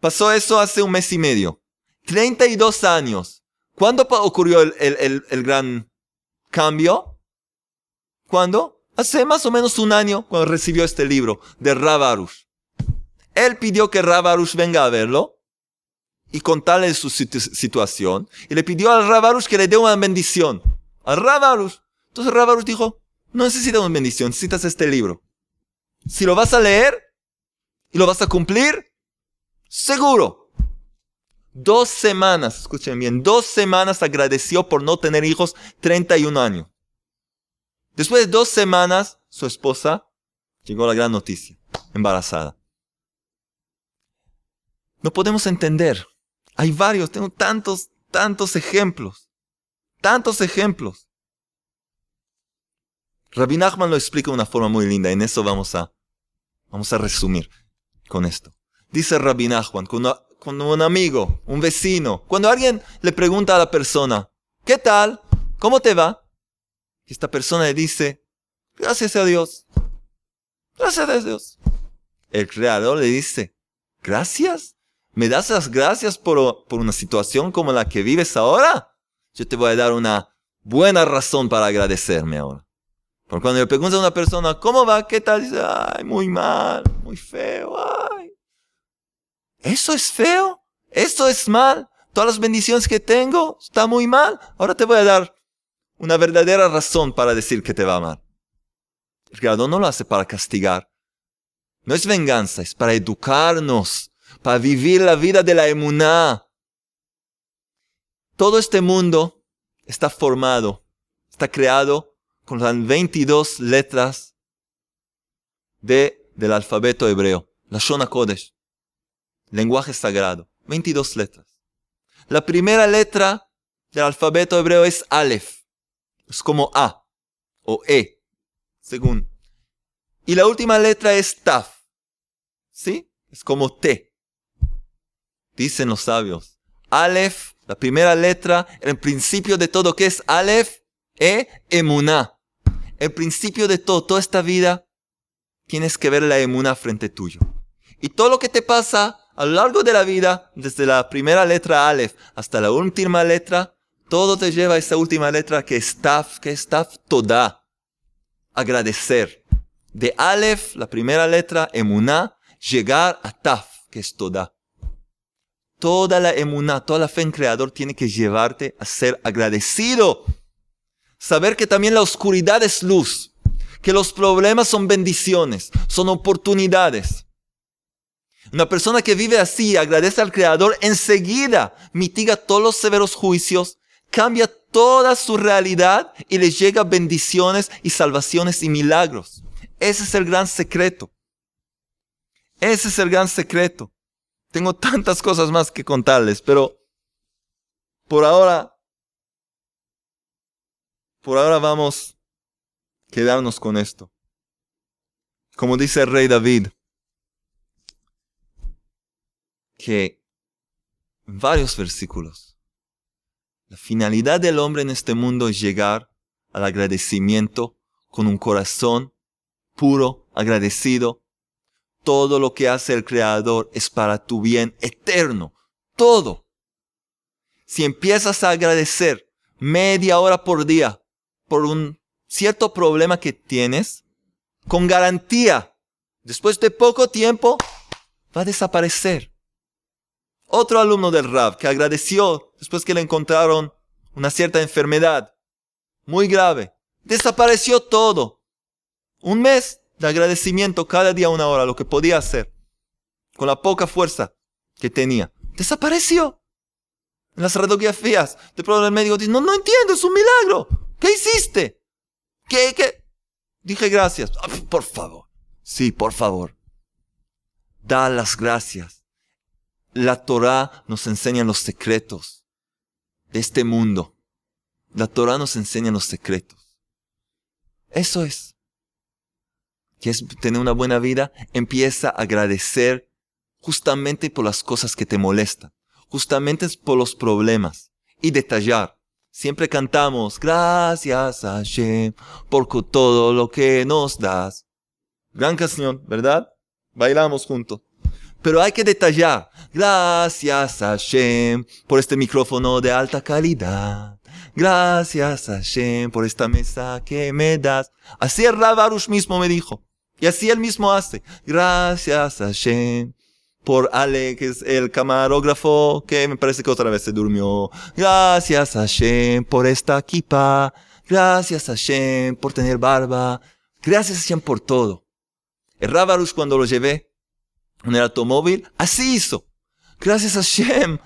Pasó eso hace un mes y medio. 32 años. ¿Cuándo ocurrió el, gran cambio? ¿Cuándo? Hace más o menos un año cuando recibió este libro de Rav Él pidió que Rav venga a verlo y contarle su situación y le pidió al Ravarus que le dé una bendición. Al Ravarus, Entonces Ravarus dijo, no necesitas una bendición, necesitas este libro. Si lo vas a leer y lo vas a cumplir, seguro. Dos semanas, escuchen bien, dos semanas agradeció por no tener hijos 31 años. Después de dos semanas, su esposa llegó la gran noticia, embarazada. No podemos entender hay varios, tengo tantos, tantos ejemplos. Tantos ejemplos. Rabbi lo explica de una forma muy linda. En eso vamos a, vamos a resumir con esto. Dice Rabbi Nachman, cuando, cuando un amigo, un vecino, cuando alguien le pregunta a la persona, ¿qué tal? ¿Cómo te va? Y esta persona le dice, gracias a Dios. Gracias a Dios. El creador le dice, gracias. ¿Me das las gracias por, una situación como la que vives ahora? Yo te voy a dar una buena razón para agradecerme ahora. Porque cuando yo pregunto a una persona, ¿cómo va? ¿Qué tal? Dice, ay, muy mal, muy feo, ay. ¿Eso es feo? ¿Eso es mal? ¿Todas las bendiciones que tengo está muy mal? Ahora te voy a dar una verdadera razón para decir que te va mal. El creador no lo hace para castigar. No es venganza, es para educarnos para vivir la vida de la emuná. Todo este mundo está formado, está creado con las 22 letras de, del alfabeto hebreo, la Shona Kodesh, lenguaje sagrado, 22 letras. La primera letra del alfabeto hebreo es Aleph, es como A o E, según. Y la última letra es Taf, ¿sí? Es como T. Dicen los sabios. Aleph, la primera letra, el principio de todo, que es Aleph? E, emuná. El principio de todo, toda esta vida, tienes que ver la emuná frente tuyo. Y todo lo que te pasa a lo largo de la vida, desde la primera letra Aleph hasta la última letra, todo te lleva a esa última letra que es Taf, que es Taf Toda. Agradecer. De Aleph, la primera letra, Emuná, llegar a Taf, que es Toda toda la emuná, toda la fe en creador tiene que llevarte a ser agradecido. Saber que también la oscuridad es luz, que los problemas son bendiciones, son oportunidades. Una persona que vive así, agradece al creador, enseguida mitiga todos los severos juicios, cambia toda su realidad y le llega bendiciones y salvaciones y milagros. Ese es el gran secreto. Ese es el gran secreto. Tengo tantas cosas más que contarles, pero por ahora, por ahora vamos a quedarnos con esto. Como dice el rey David, que en varios versículos, la finalidad del hombre en este mundo es llegar al agradecimiento con un corazón puro, agradecido todo lo que hace el Creador es para tu bien eterno. Todo. Si empiezas a agradecer media hora por día por un cierto problema que tienes, con garantía, después de poco tiempo, va a desaparecer. Otro alumno del Rab que agradeció después que le encontraron una cierta enfermedad muy grave. Desapareció todo. Un mes de agradecimiento cada día una hora, lo que podía hacer, con la poca fuerza que tenía. Desapareció. En las radiografías, de pronto el médico dice, no, no entiendo, es un milagro. ¿Qué hiciste? ¿Qué, qué? Dije gracias. Ah, por favor. Sí, por favor. Da las gracias. La Torah nos enseña los secretos de este mundo. La Torah nos enseña los secretos. Eso es quieres tener una buena vida, empieza a agradecer justamente por las cosas que te molestan, justamente por los problemas y detallar. Siempre cantamos, gracias a Shem por todo lo que nos das. Gran canción, ¿verdad? Bailamos juntos. Pero hay que detallar, gracias a Shem por este micrófono de alta calidad. Gracias a Shem por esta mesa que me das. Así el Rabarush mismo me dijo. Y así él mismo hace. Gracias a Shem por Alex el camarógrafo, que me parece que otra vez se durmió. Gracias a Shem por esta equipa. Gracias a Shem por tener barba. Gracias a Shem por todo. El cuando lo llevé en el automóvil, así hizo. Gracias a Shem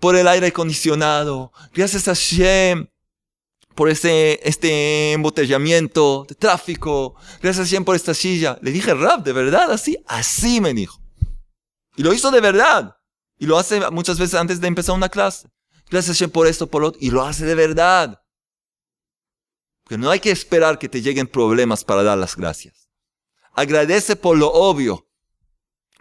por el aire acondicionado. Gracias a Shem por este, este embotellamiento de tráfico. Gracias a Shem por esta silla. Le dije, Rap, ¿de verdad así? Así me dijo. Y lo hizo de verdad. Y lo hace muchas veces antes de empezar una clase. Gracias a por esto, por lo otro. Y lo hace de verdad. Porque no hay que esperar que te lleguen problemas para dar las gracias. Agradece por lo obvio,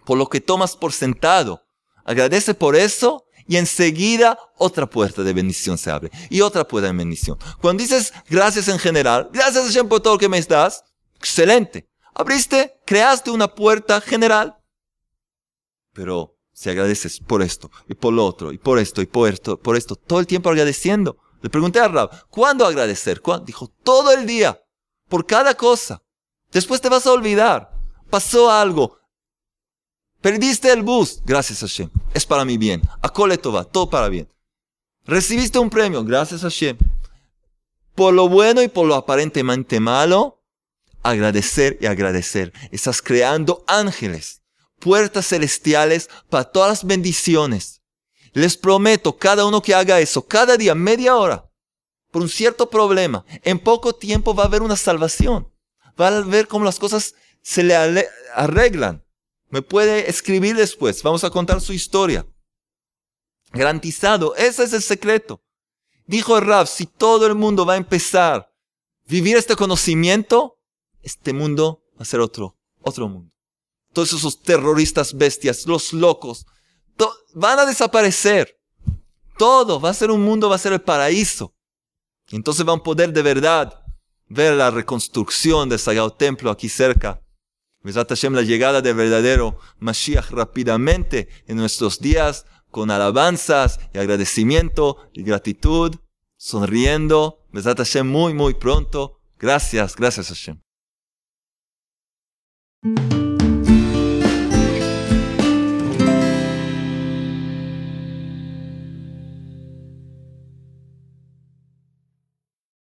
por lo que tomas por sentado. Agradece por eso y enseguida otra puerta de bendición se abre y otra puerta de bendición. Cuando dices gracias en general, gracias Hashem por todo lo que me das, excelente. Abriste, creaste una puerta general. Pero si agradeces por esto y por lo otro y por esto y por esto, por esto, todo el tiempo agradeciendo. Le pregunté a Rab, ¿cuándo agradecer? Dijo, todo el día, por cada cosa. Después te vas a olvidar. Pasó algo. Perdiste el bus. Gracias Hashem es para mi bien. va, todo para bien. Recibiste un premio, gracias a Shem. Por lo bueno y por lo aparentemente malo, agradecer y agradecer. Estás creando ángeles, puertas celestiales para todas las bendiciones. Les prometo, cada uno que haga eso, cada día, media hora, por un cierto problema, en poco tiempo va a haber una salvación. Va a ver cómo las cosas se le arreglan. Me puede escribir después. Vamos a contar su historia. Garantizado. Ese es el secreto. Dijo el si todo el mundo va a empezar a vivir este conocimiento, este mundo va a ser otro, otro mundo. Todos esos terroristas bestias, los locos, van a desaparecer. Todo va a ser un mundo, va a ser el paraíso. Y entonces van a poder de verdad ver la reconstrucción del Sagrado Templo aquí cerca Hashem, la llegada del verdadero Mashiach rápidamente en nuestros días, con alabanzas y agradecimiento y gratitud, sonriendo. Besat Hashem muy, muy pronto. Gracias, gracias Hashem.